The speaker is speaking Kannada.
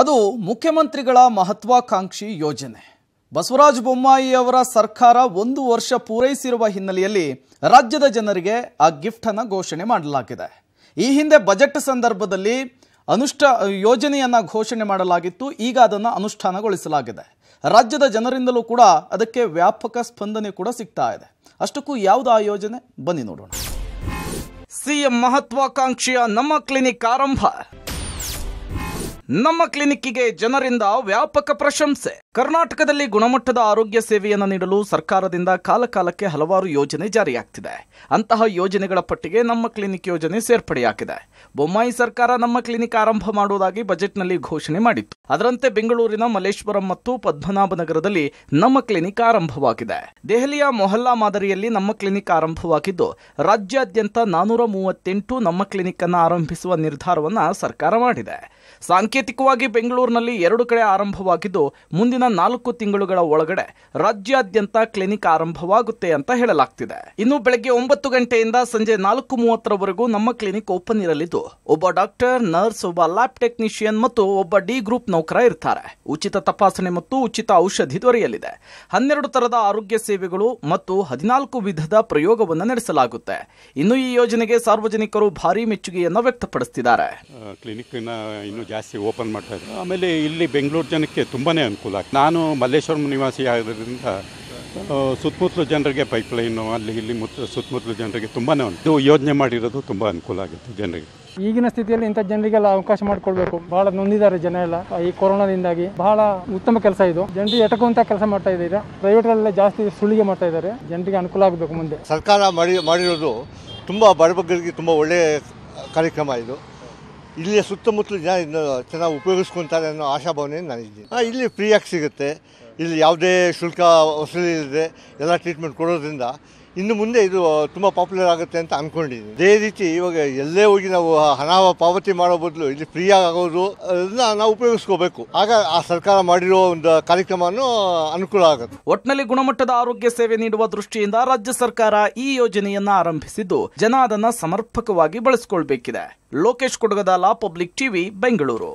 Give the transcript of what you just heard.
ಅದು ಮುಖ್ಯಮಂತ್ರಿಗಳ ಮಹತ್ವಾಕಾಂಕ್ಷಿ ಯೋಜನೆ ಬಸವರಾಜ ಬೊಮ್ಮಾಯಿ ಅವರ ಸರ್ಕಾರ ಒಂದು ವರ್ಷ ಪೂರೈಸಿರುವ ಹಿನ್ನೆಲೆಯಲ್ಲಿ ರಾಜ್ಯದ ಜನರಿಗೆ ಆ ಗಿಫ್ಟನ್ನು ಘೋಷಣೆ ಮಾಡಲಾಗಿದೆ ಈ ಹಿಂದೆ ಬಜೆಟ್ ಸಂದರ್ಭದಲ್ಲಿ ಅನುಷ್ಠಾ ಯೋಜನೆಯನ್ನು ಘೋಷಣೆ ಮಾಡಲಾಗಿತ್ತು ಈಗ ಅದನ್ನು ಅನುಷ್ಠಾನಗೊಳಿಸಲಾಗಿದೆ ರಾಜ್ಯದ ಜನರಿಂದಲೂ ಕೂಡ ಅದಕ್ಕೆ ವ್ಯಾಪಕ ಸ್ಪಂದನೆ ಕೂಡ ಸಿಗ್ತಾ ಇದೆ ಅಷ್ಟಕ್ಕೂ ಯಾವುದು ಆ ಯೋಜನೆ ಬನ್ನಿ ನೋಡೋಣ ಸಿಎಂ ಮಹತ್ವಾಕಾಂಕ್ಷಿಯ ನಮ್ಮ ಕ್ಲಿನಿಕ್ ಆರಂಭ ನಮ್ಮ ಗೆ ಜನರಿಂದ ವ್ಯಾಪಕ ಪ್ರಶಂಸೆ ಕರ್ನಾಟಕದಲ್ಲಿ ಗುಣಮಟ್ಟದ ಆರೋಗ್ಯ ಸೇವೆಯನ್ನು ನೀಡಲು ಸರ್ಕಾರದಿಂದ ಕಾಲಕಾಲಕ್ಕೆ ಹಲವಾರು ಯೋಜನೆ ಜಾರಿಯಾಗ್ತಿದೆ ಅಂತಹ ಯೋಜನೆಗಳ ಪಟ್ಟಿಗೆ ನಮ್ಮ ಕ್ಲಿನಿಕ್ ಯೋಜನೆ ಸೇರ್ಪಡೆಯಾಗಿದೆ ಬೊಮ್ಮಾಯಿ ಸರ್ಕಾರ ನಮ್ಮ ಕ್ಲಿನಿಕ್ ಆರಂಭ ಮಾಡುವುದಾಗಿ ಬಜೆಟ್ನಲ್ಲಿ ಘೋಷಣೆ ಮಾಡಿತ್ತು ಅದರಂತೆ ಬೆಂಗಳೂರಿನ ಮಲ್ಲೇಶ್ವರಂ ಮತ್ತು ಪದ್ಮನಾಭನಗರದಲ್ಲಿ ನಮ್ಮ ಕ್ಲಿನಿಕ್ ಆರಂಭವಾಗಿದೆ ದೆಹಲಿಯ ಮೊಹಲ್ಲಾ ಮಾದರಿಯಲ್ಲಿ ನಮ್ಮ ಕ್ಲಿನಿಕ್ ಆರಂಭವಾಗಿದ್ದು ರಾಜ್ಯಾದ್ಯಂತ ನಾನೂರ ಮೂವತ್ತೆಂಟು ನಮ್ಮ ಕ್ಲಿನಿಕ್ ಅನ್ನು ಆರಂಭಿಸುವ ನಿರ್ಧಾರವನ್ನು ಸರ್ಕಾರ ಮಾಡಿದೆ ಸಾಂಕೇತಿಕವಾಗಿ ಬೆಂಗಳೂರಿನಲ್ಲಿ ಎರಡು ಕಡೆ ಆರಂಭವಾಗಿದ್ದು ಮುಂದಿನ ನಾಲ್ಕು ತಿಂಗಳುಗಳ ಒಳಗಡೆ ರಾಜ್ಯಾದ್ಯಂತ ಕ್ಲಿನಿಕ್ ಆರಂಭವಾಗುತ್ತೆ ಅಂತ ಹೇಳಲಾಗ್ತಿದೆ ಇನ್ನು ಬೆಳಗ್ಗೆ ಒಂಬತ್ತು ಗಂಟೆಯಿಂದ ಸಂಜೆ ನಾಲ್ಕು ಮೂವತ್ತರವರೆಗೂ ನಮ್ಮ ಕ್ಲಿನಿಕ್ ಓಪನ್ ಇರಲಿದ್ದು ಒಬ್ಬ ಡಾಕ್ಟರ್ ನರ್ಸ್ ಒಬ್ಬ ಲ್ಯಾಬ್ ಟೆಕ್ನಿಷಿಯನ್ ಮತ್ತು ಒಬ್ಬ ಡಿ ಗ್ರೂಪ್ ನೌಕರ ಇರ್ತಾರೆ ಉಚಿತ ತಪಾಸಣೆ ಮತ್ತು ಉಚಿತ ಔಷಧಿ ದೊರೆಯಲಿದೆ ಹನ್ನೆರಡು ತರದ ಆರೋಗ್ಯ ಸೇವೆಗಳು ಮತ್ತು ಹದಿನಾಲ್ಕು ವಿಧದ ಪ್ರಯೋಗವನ್ನು ನಡೆಸಲಾಗುತ್ತೆ ಇನ್ನು ಈ ಯೋಜನೆಗೆ ಸಾರ್ವಜನಿಕರು ಭಾರಿ ಮೆಚ್ಚುಗೆಯನ್ನು ವ್ಯಕ್ತಪಡಿಸುತ್ತಿದ್ದಾರೆ ಕ್ಲಿನಿಕ್ ಜಾಸ್ತಿ ಓಪನ್ ಮಾಡ್ತಾ ಇದ್ದಾರೆ ಆಮೇಲೆ ಇಲ್ಲಿ ಬೆಂಗಳೂರು ಜನಕ್ಕೆ ತುಂಬಾ ಅನುಕೂಲ ಆಗ್ತದೆ ನಾನು ಮಲ್ಲೇಶ್ವರಂ ನಿವಾಸಿ ಆಗಿರೋದ್ರಿಂದ ಸುತ್ತಮುತ್ತಲು ಜನರಿಗೆ ಪೈಪ್ಲೈನು ಅಲ್ಲಿ ಇಲ್ಲಿ ಮುತ್ತ ಸುತ್ತಮುತ್ತಲು ಜನರಿಗೆ ತುಂಬಾ ಇದು ಯೋಜನೆ ಮಾಡಿರೋದು ತುಂಬ ಅನುಕೂಲ ಆಗುತ್ತೆ ಜನರಿಗೆ ಈಗಿನ ಸ್ಥಿತಿಯಲ್ಲಿ ಇಂಥ ಜನರಿಗೆಲ್ಲ ಅವಕಾಶ ಮಾಡಿಕೊಡ್ಬೇಕು ಬಹಳ ನೊಂದಿದ್ದಾರೆ ಜನ ಎಲ್ಲ ಈ ಕೊರೋನಾದಿಂದಾಗಿ ಬಹಳ ಉತ್ತಮ ಕೆಲಸ ಇದು ಜನರಿಗೆ ಎಟಕುವಂತ ಕೆಲಸ ಮಾಡ್ತಾ ಇದ್ದಾರೆ ಪ್ರೈವೇಟ್ಗಳೆಲ್ಲ ಜಾಸ್ತಿ ಸುಳಿಗೆ ಮಾಡ್ತಾ ಇದ್ದಾರೆ ಜನರಿಗೆ ಅನುಕೂಲ ಆಗಬೇಕು ಮುಂದೆ ಸರ್ಕಾರ ಮಾಡಿ ಮಾಡಿರೋದು ತುಂಬ ಬಡಬಗ್ಗರಿಗೆ ತುಂಬ ಒಳ್ಳೆಯ ಕಾರ್ಯಕ್ರಮ ಇದು ಇಲ್ಲಿಯ ಸುತ್ತಮುತ್ತಲು ಜನ ಚೆನ್ನಾಗಿ ಉಪಯೋಗಿಸ್ಕೊತಾರೆ ಅನ್ನೋ ಆಶಾಭಾವನೆಯನ್ನು ನಾನಿದ್ದೀನಿ ಇಲ್ಲಿ ಫ್ರೀಯಾಗಿ ಸಿಗುತ್ತೆ ಇಲ್ಲಿ ಯಾವುದೇ ಶುಲ್ಕ ವಸೂಲಿ ಇಲ್ಲದೆ ಎಲ್ಲ ಟ್ರೀಟ್ಮೆಂಟ್ ಕೊಡೋದ್ರಿಂದ ಇನ್ನು ಮುಂದೆ ಇದು ತುಂಬ ಪಾಪ್ಯುಲರ್ ಆಗುತ್ತೆ ಅಂತ ಅಂದ್ಕೊಂಡಿದ್ದೀನಿ ಅದೇ ರೀತಿ ಇವಾಗ ಎಲ್ಲೇ ಹೋಗಿ ನಾವು ಹಣ ಪಾವತಿ ಮಾಡೋ ಬದಲು ಇಲ್ಲಿ ಫ್ರೀ ಆಗೋದು ಅದನ್ನ ನಾವು ಉಪಯೋಗಿಸ್ಕೋಬೇಕು ಆಗ ಆ ಸರ್ಕಾರ ಮಾಡಿರೋ ಒಂದು ಕಾರ್ಯಕ್ರಮವನ್ನು ಅನುಕೂಲ ಆಗುತ್ತೆ ಒಟ್ಟಿನಲ್ಲಿ ಗುಣಮಟ್ಟದ ಆರೋಗ್ಯ ಸೇವೆ ನೀಡುವ ದೃಷ್ಟಿಯಿಂದ ರಾಜ್ಯ ಸರ್ಕಾರ ಈ ಯೋಜನೆಯನ್ನ ಆರಂಭಿಸಿದ್ದು ಜನ ಅದನ್ನ ಸಮರ್ಪಕವಾಗಿ ಬಳಸಿಕೊಳ್ಬೇಕಿದೆ ಲೋಕೇಶ್ ಲಾ ಪಬ್ಲಿಕ್ ಟಿವಿ ಬೆಂಗಳೂರು